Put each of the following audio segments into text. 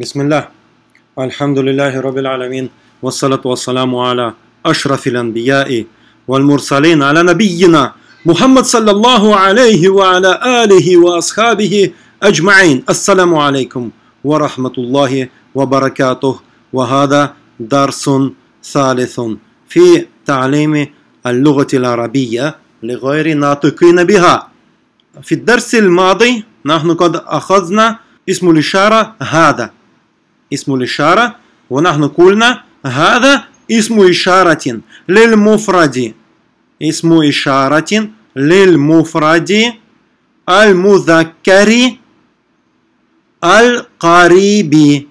بسم الله الحمد لله رب العالمين والصلاة والسلام على أشرف الأنبياء والمرسلين على نبينا محمد صلى الله عليه وعلى آله وأصحابه أجمعين السلام عليكم ورحمة الله وبركاته وهذا درس ثالث في تعليم اللغة العربية لغير ناطقين بها في الدرس الماضي نحن قد أخذنا اسم الإشارة هذا اسم الإشارة ونحن قلنا هذا اسم إشارة للمفرد اسم إشارة للمفرد المذكر القريب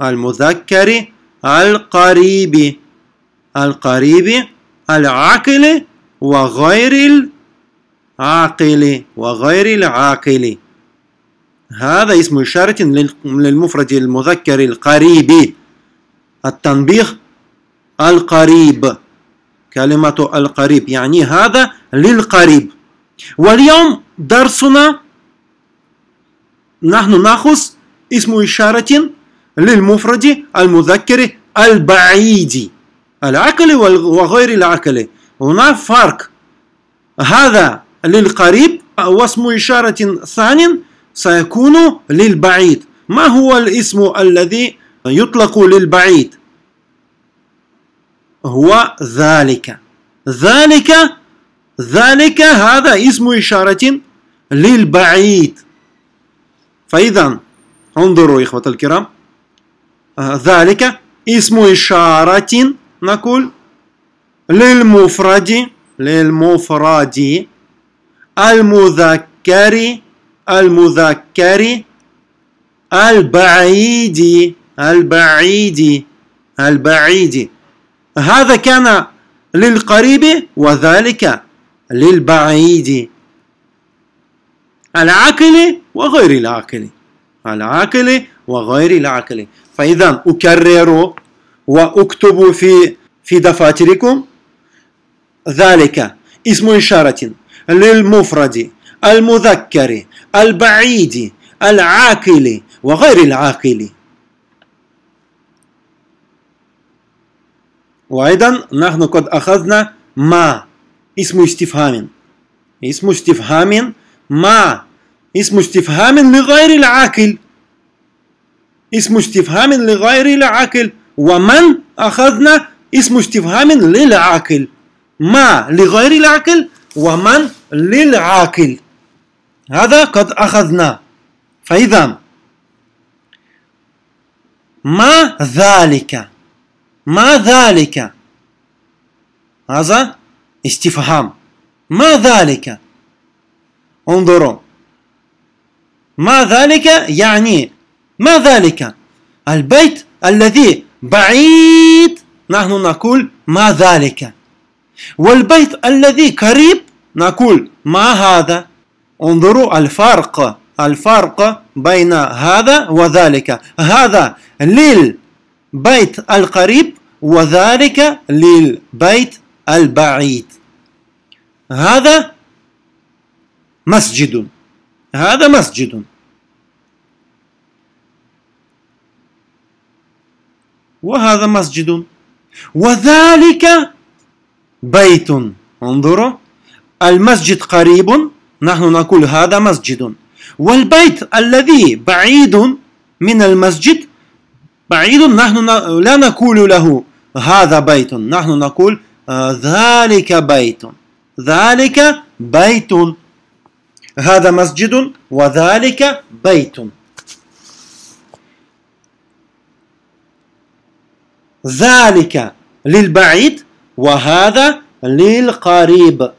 المذكر القريب القريب العقل وغير العاقل وغير العاقل هذا اسم إشارة للمفرد المذكر القريب التنبيه القريب كلمة القريب يعني هذا للقريب واليوم درسنا نحن نأخذ اسم إشارة للمفرد المذكر البعيد العقلي وغير العقلي هنا فرق هذا للقريب واسم إشارة ثاني سيكون للبعيد ما هو الاسم الذي يطلق للبعيد هو ذلك ذلك ذلك هذا اسم إشارة للبعيد فإذا انظروا إخوة الكرام ذلك اسم إشارة نقول للمفرد للمفرد المذكر المذكر البعيد البعيد البعيد هذا كان للقريب وذلك للبعيد العاقل وغير العاقل العاقل وغير العاقل فإذا أكرر وأكتب في في دفاتركم ذلك اسم إشارة للمفرد المذكر البعيد العاقل وغير العاقل وأيضا نحن قد أخذنا ما اسم استفهام اسم استفهام ما اسم استفهام لغير العاقل اسم استفهام لغير العاقل ومن أخذنا اسم استفهام للعاقل ما لغير العاقل ومن للعاقل هذا قد أخذنا فإذا ما ذلك ما ذلك هذا استفهام ما ذلك انظروا ما ذلك يعني ما ذلك البيت الذي بعيد نحن نقول ما ذلك والبيت الذي قريب نقول ما هذا انظروا الفرق الفرق بين هذا وذلك هذا للبيت القريب وذلك للبيت البعيد هذا مسجد هذا مسجد وهذا مسجد وذلك بيت انظروا المسجد قريب نحن نقول هذا مسجد والبيت الذي بعيد من المسجد بعيد نحن لا نقول له هذا بيت نحن نقول آه، ذلك بيت ذلك بيت هذا مسجد وذلك بيت ذلك للبعيد وهذا للقريب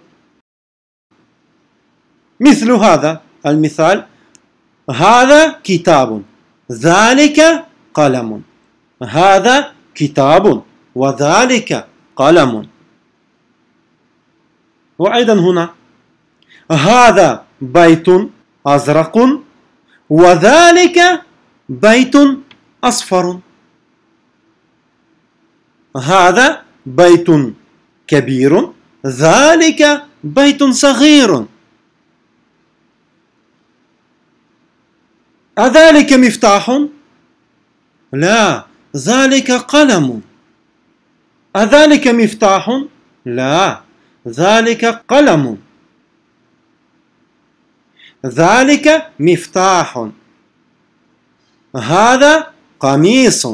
مثل هذا المثال هذا كتاب ذلك قلم هذا كتاب وذلك قلم وأيضا هنا هذا بيت أزرق وذلك بيت أصفر هذا بيت كبير ذلك بيت صغير أذلك مفتاح؟ لا ذلك قلم أذلك مفتاح؟ لا ذلك قلم ذلك مفتاح هذا قميص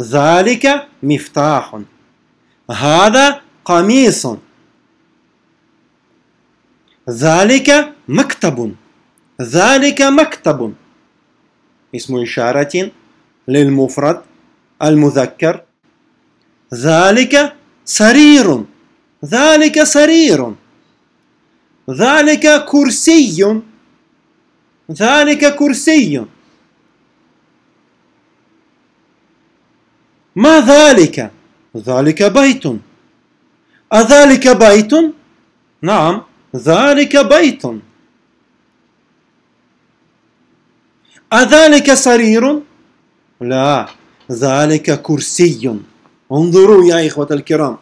ذلك مفتاح هذا قميص ذلك مكتب ذلك مكتب اسم إشارة للمفرد المذكر ذلك سرير ذلك سرير ذلك كرسي ذلك كرسي ما ذلك ذلك بيت أذلك بيت نعم ذلك بيت أذلك سرير؟ لا ذلك كرسي انظروا يا إخوة الكرام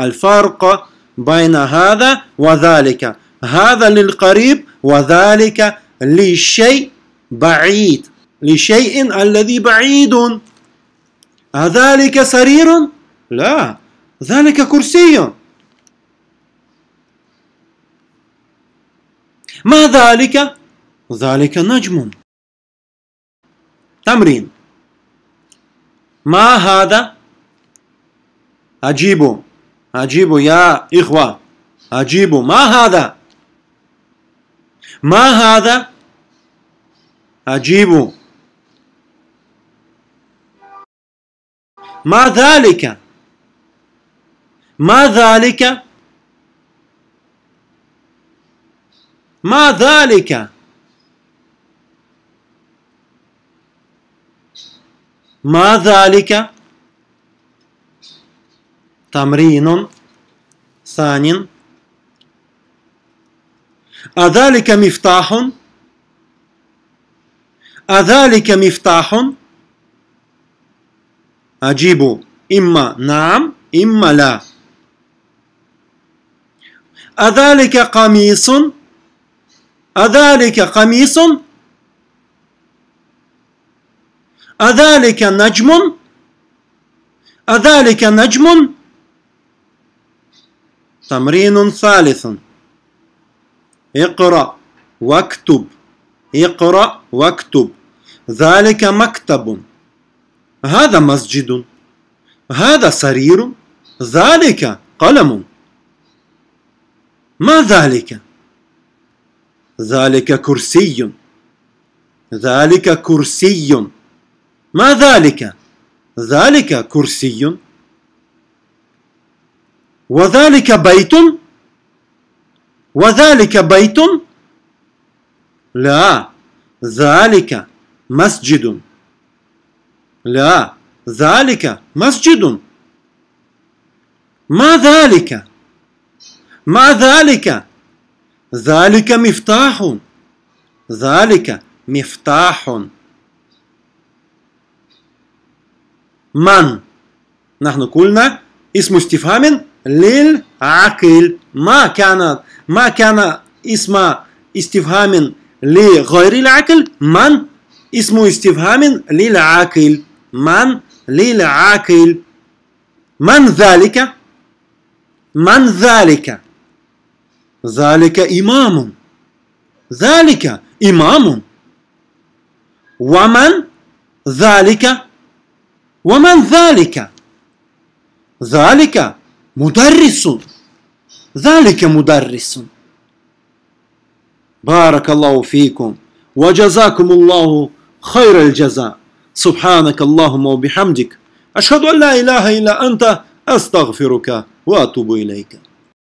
الفرق بين هذا وذلك هذا للقريب وذلك للشيء بعيد لشيء الذي بعيد أذلك سرير؟ لا ذلك كرسي ما ذلك؟ ذلك نجم تمرين ما هذا أجيبوا أجيبوا يا إخوة أجيبوا ما هذا ما هذا أجيبوا ما ذلك ما ذلك ما ذلك ما ذلك تمرين ثان أذلك مفتاح أذلك مفتاح أجيب إما نعم إما لا أذلك قميص أذلك قميص أذلك نجم أذلك نجم تمرين ثالث اقرأ واكتب اقرأ واكتب ذلك مكتب هذا مسجد هذا سرير ذلك قلم ما ذلك ذلك كرسي ذلك كرسي ما ذلك ذلك كرسي وذلك بيت وذلك بيت لا ذلك مسجد لا ذلك مسجد ما ذلك ما ذلك ذلك مفتاح ذلك مفتاح من نحن قلنا اسم استفهام للعقل ما كان ما كان اسم استفهام لغير العقل من اسم استفهام للعقل من للعقل من ذلك من ذلك ذلك إمام ذلك إمام ومن ذلك ومن ذلك ذلك مدرس ذلك مدرس بارك الله فيكم وجزاكم الله خير الجزاء سبحانك اللهم وبحمدك أشهد أن لا إله إلا أنت أستغفرك وأتوب إليك